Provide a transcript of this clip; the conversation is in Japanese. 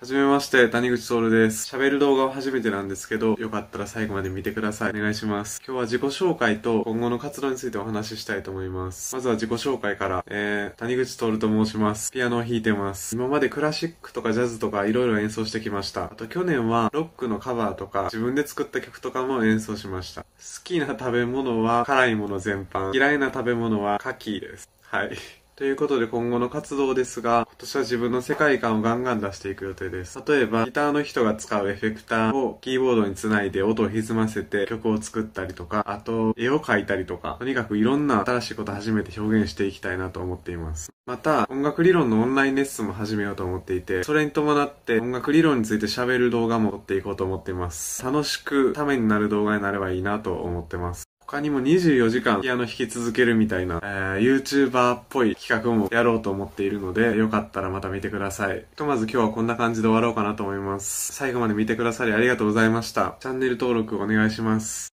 はじめまして、谷口徹です。喋る動画は初めてなんですけど、よかったら最後まで見てください。お願いします。今日は自己紹介と今後の活動についてお話ししたいと思います。まずは自己紹介から、えー、谷口徹と申します。ピアノを弾いてます。今までクラシックとかジャズとか色々演奏してきました。あと去年はロックのカバーとか、自分で作った曲とかも演奏しました。好きな食べ物は辛いもの全般。嫌いな食べ物は牡蠣です。はい。ということで今後の活動ですが、今年は自分の世界観をガンガン出していく予定です。例えば、ギターの人が使うエフェクターをキーボードにつないで音を歪ませて曲を作ったりとか、あと、絵を描いたりとか、とにかくいろんな新しいこと初めて表現していきたいなと思っています。また、音楽理論のオンラインレッスンも始めようと思っていて、それに伴って音楽理論について喋る動画も撮っていこうと思っています。楽しくためになる動画になればいいなと思ってます。他にも24時間ピアノ弾き続けるみたいな、えー、YouTuber っぽい企画もやろうと思っているので、よかったらまた見てください。ひとまず今日はこんな感じで終わろうかなと思います。最後まで見てくださりありがとうございました。チャンネル登録お願いします。